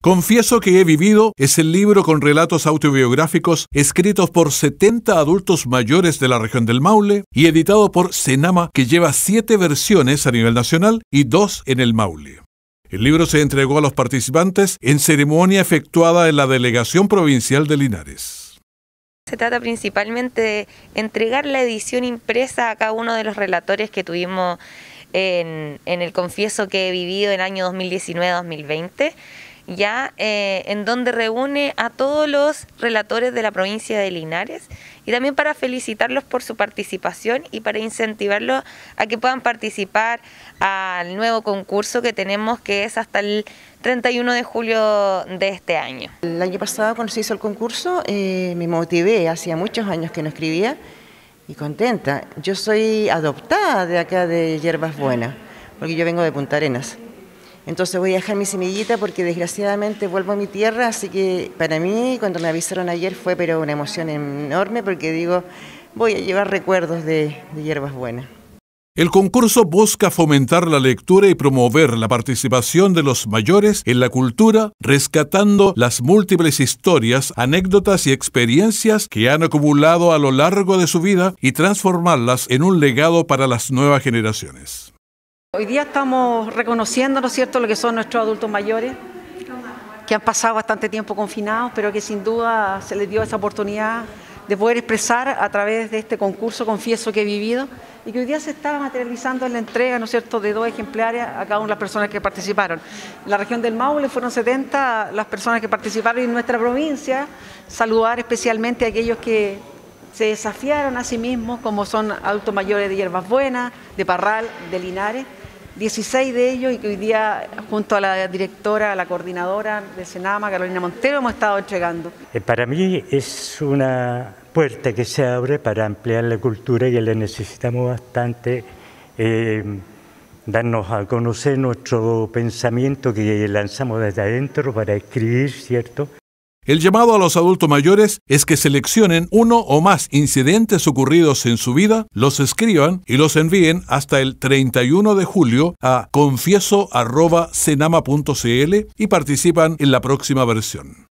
Confieso que he vivido es el libro con relatos autobiográficos escritos por 70 adultos mayores de la región del Maule y editado por Senama que lleva siete versiones a nivel nacional y dos en el Maule. El libro se entregó a los participantes en ceremonia efectuada en la Delegación Provincial de Linares. Se trata principalmente de entregar la edición impresa a cada uno de los relatores que tuvimos en, en el confieso que he vivido en el año 2019-2020 ya eh, en donde reúne a todos los relatores de la provincia de Linares y también para felicitarlos por su participación y para incentivarlos a que puedan participar al nuevo concurso que tenemos que es hasta el 31 de julio de este año. El año pasado cuando se hizo el concurso eh, me motivé, hacía muchos años que no escribía y contenta. Yo soy adoptada de acá de Hierbas Buenas porque yo vengo de Punta Arenas. Entonces voy a dejar mi semillita porque desgraciadamente vuelvo a mi tierra, así que para mí cuando me avisaron ayer fue pero una emoción enorme porque digo, voy a llevar recuerdos de, de hierbas buenas. El concurso busca fomentar la lectura y promover la participación de los mayores en la cultura, rescatando las múltiples historias, anécdotas y experiencias que han acumulado a lo largo de su vida y transformarlas en un legado para las nuevas generaciones. Hoy día estamos reconociendo, ¿no es cierto?, lo que son nuestros adultos mayores, que han pasado bastante tiempo confinados, pero que sin duda se les dio esa oportunidad de poder expresar a través de este concurso, confieso que he vivido, y que hoy día se está materializando en la entrega, ¿no es cierto?, de dos ejemplares a cada una de las personas que participaron. En la región del Maule fueron 70 las personas que participaron y en nuestra provincia saludar especialmente a aquellos que se desafiaron a sí mismos, como son adultos mayores de Hierbas Buenas, de Parral, de Linares, 16 de ellos y que hoy día junto a la directora, a la coordinadora de Senama, Carolina Montero, hemos estado entregando. Eh, para mí es una puerta que se abre para ampliar la cultura y la necesitamos bastante, eh, darnos a conocer nuestro pensamiento que lanzamos desde adentro para escribir, ¿cierto? El llamado a los adultos mayores es que seleccionen uno o más incidentes ocurridos en su vida, los escriban y los envíen hasta el 31 de julio a confieso.cenama.cl y participan en la próxima versión.